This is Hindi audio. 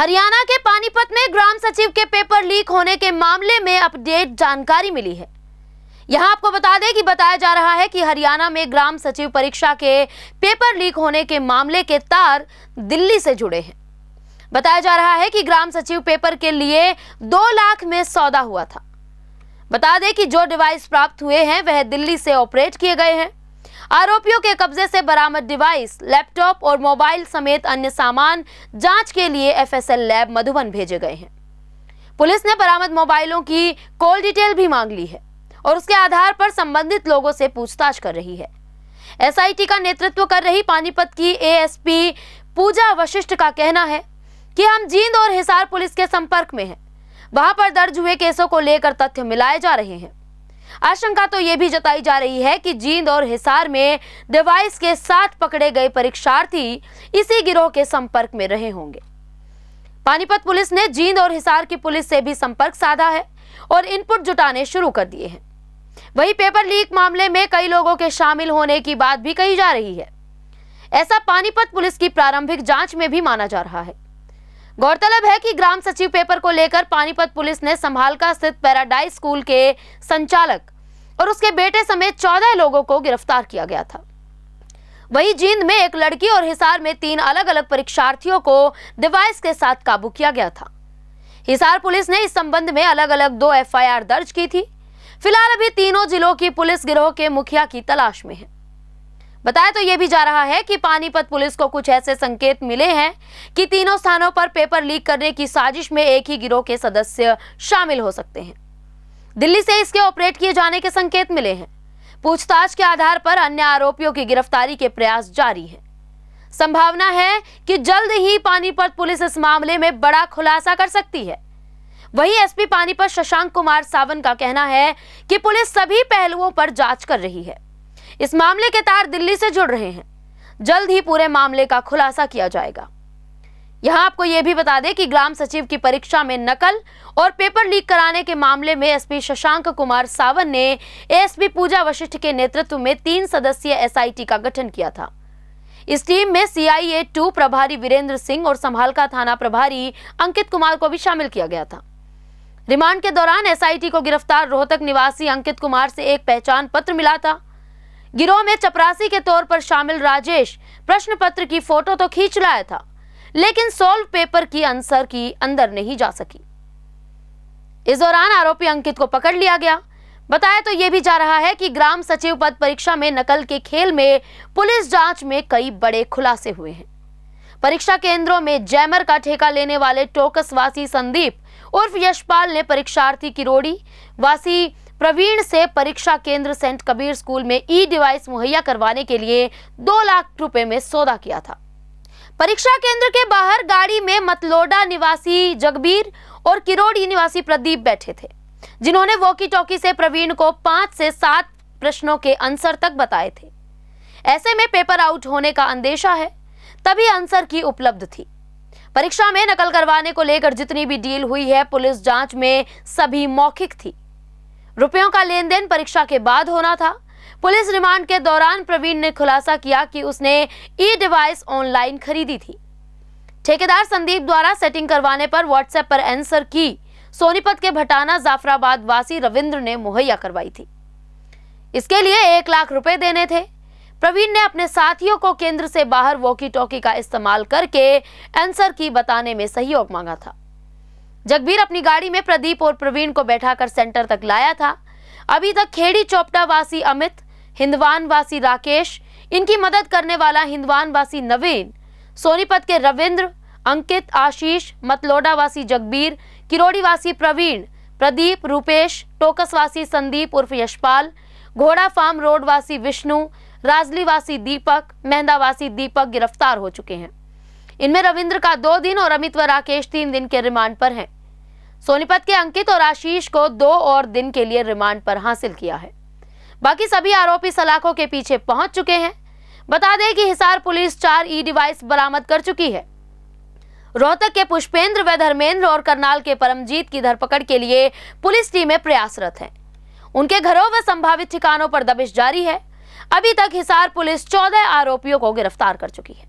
हरियाणा के पानीपत में ग्राम सचिव के पेपर लीक होने के मामले में अपडेट जानकारी मिली है यहां आपको बता दें कि बताया जा रहा है कि हरियाणा में ग्राम सचिव परीक्षा के पेपर लीक होने के मामले के तार दिल्ली से जुड़े हैं बताया जा रहा है कि ग्राम सचिव पेपर के लिए दो लाख में सौदा हुआ था बता दें कि जो डिवाइस प्राप्त हुए हैं वह दिल्ली से ऑपरेट किए गए हैं आरोपियों के कब्जे से बरामद डिवाइस लैपटॉप और मोबाइल समेत अन्य सामान जांच के लिए एफएसएल लैब मधुबन भेजे गए हैं पुलिस ने बरामद मोबाइलों की कॉल डिटेल भी मांग ली है और उसके आधार पर संबंधित लोगों से पूछताछ कर रही है एसआईटी का नेतृत्व कर रही पानीपत की एएसपी पूजा वशिष्ठ का कहना है कि हम जींद और हिसार पुलिस के संपर्क में हैं वहां पर दर्ज हुए केसों को लेकर तथ्य मिलाए जा रहे हैं आशंका तो ये भी जताई जा रही है कि जींद और हिसार में डिवाइस के साथ पकड़े गए परीक्षार्थी इसी गिरोह के संपर्क में रहे होंगे पानीपत पुलिस ने जींद और हिसार की पुलिस से भी संपर्क साधा है और इनपुट जुटाने शुरू कर दिए हैं वही पेपर लीक मामले में कई लोगों के शामिल होने की बात भी कही जा रही है ऐसा पानीपत पुलिस की प्रारंभिक जांच में भी माना जा रहा है गौरतलब है कि ग्राम सचिव पेपर को लेकर पानीपत पुलिस ने संभालका स्थित पैराडाइज स्कूल के संचालक और उसके बेटे समेत चौदह लोगों को गिरफ्तार किया गया था वहीं जींद में एक लड़की और हिसार में तीन अलग अलग परीक्षार्थियों को डिवाइस के साथ काबू किया गया था हिसार पुलिस ने इस संबंध में अलग अलग दो एफआईआर दर्ज की थी फिलहाल अभी तीनों जिलों की पुलिस गिरोह के मुखिया की तलाश में है बताया तो ये भी जा रहा है कि पानीपत पुलिस को कुछ ऐसे संकेत मिले हैं कि तीनों स्थानों पर पेपर लीक करने की साजिश में एक ही गिरोह के सदस्य शामिल हो सकते हैं दिल्ली से इसके ऑपरेट किए जाने के संकेत मिले हैं पूछताछ के आधार पर अन्य आरोपियों की गिरफ्तारी के प्रयास जारी है संभावना है कि जल्द ही पानीपत पुलिस इस मामले में बड़ा खुलासा कर सकती है वहीं एसपी पानीपत शशांक कुमार सावन का कहना है कि पुलिस सभी पहलुओं पर जांच कर रही है इस मामले के तार दिल्ली से जुड़ रहे हैं जल्द ही पूरे मामले का खुलासा किया जाएगा यहां आपको यह भी बता दें कि ग्राम सचिव की परीक्षा में नकल और पेपर लीक कराने के मामले में एसपी शशांक कुमार सावन ने एसपी पूजा वशिष्ठ के नेतृत्व में तीन सदस्यीय एसआईटी का गठन किया था इस टीम में सीआईए टू प्रभारी वीरेंद्र सिंह और संभालका थाना प्रभारी अंकित कुमार को भी शामिल किया गया था रिमांड के दौरान एसआईटी को गिरफ्तार रोहतक निवासी अंकित कुमार से एक पहचान पत्र मिला था गिरोह में चपरासी के तौर पर शामिल राजेश प्रश्न पत्र की फोटो तो खींच लाया था लेकिन सोल्व पेपर की आंसर की अंदर नहीं जा सकी इस दौरान आरोपी अंकित को पकड़ लिया गया बताया तो यह भी जा रहा है कि ग्राम सचिव पद परीक्षा में नकल के खेल में पुलिस जांच में कई बड़े खुलासे हुए हैं परीक्षा केंद्रों में जैमर का ठेका लेने वाले टोकस वासी संदीप उर्फ यशपाल ने परीक्षार्थी किरोड़ी वासी प्रवीण से परीक्षा केंद्र सेंट कबीर स्कूल में ई डिवाइस मुहैया करवाने के लिए दो लाख रुपए में सौदा किया था परीक्षा केंद्र के बाहर गाड़ी में मतलोडा निवासी जगबीर और किरोड़ी निवासी प्रदीप बैठे थे जिन्होंने वॉकी टॉकी से प्रवीण को पांच से सात प्रश्नों के आंसर तक बताए थे ऐसे में पेपर आउट होने का अंदेशा है तभी आंसर की उपलब्ध थी परीक्षा में नकल करवाने को लेकर जितनी भी डील हुई है पुलिस जांच में सभी मौखिक थी रुपयों का लेन देन परीक्षा के बाद होना था पुलिस रिमांड के दौरान प्रवीण ने खुलासा किया कि उसने ई डिवाइस ऑनलाइन खरीदी थी ठेकेदार संदीप द्वारा सेटिंग करवाने पर व्हाट्सएप पर आंसर की सोनीपत के भटाना जाफराबाद वासी रविंद्र ने मुहैया करवाई थी इसके लिए एक लाख रुपए देने थे प्रवीण ने अपने साथियों को केंद्र से बाहर वॉकी टॉकी का इस्तेमाल करके आंसर की बताने में सहयोग मांगा था जगबीर अपनी गाड़ी में प्रदीप और प्रवीण को बैठाकर सेंटर तक लाया था अभी तक खेड़ी चौपटा वासी अमित हिंदवान वासी राकेश इनकी मदद करने वाला हिंदवान वासी नवीन सोनीपत के रविंद्र अंकित आशीष मतलोडा वासी जगबीर किरोड़ी वासी प्रवीण प्रदीप रूपेश टोकसवासी संदीप उर्फ यशपाल घोड़ा फार्म रोड वासी विष्णु वासी दीपक मेहंदावासी दीपक गिरफ्तार हो चुके हैं इनमें रविंद्र का दो दिन और अमित व राकेश तीन दिन के रिमांड पर हैं सोनीपत के अंकित और आशीष को दो और दिन के लिए रिमांड पर हासिल किया है बाकी सभी आरोपी सलाखों के पीछे पहुंच चुके हैं बता दें कि हिसार पुलिस चार ई डिवाइस बरामद कर चुकी है रोहतक के पुष्पेंद्र व धर्मेंद्र और करनाल के परमजीत की धरपकड़ के लिए पुलिस टीमें प्रयासरत हैं उनके घरों व संभावित ठिकानों पर दबिश जारी है अभी तक हिसार पुलिस चौदह आरोपियों को गिरफ्तार कर चुकी है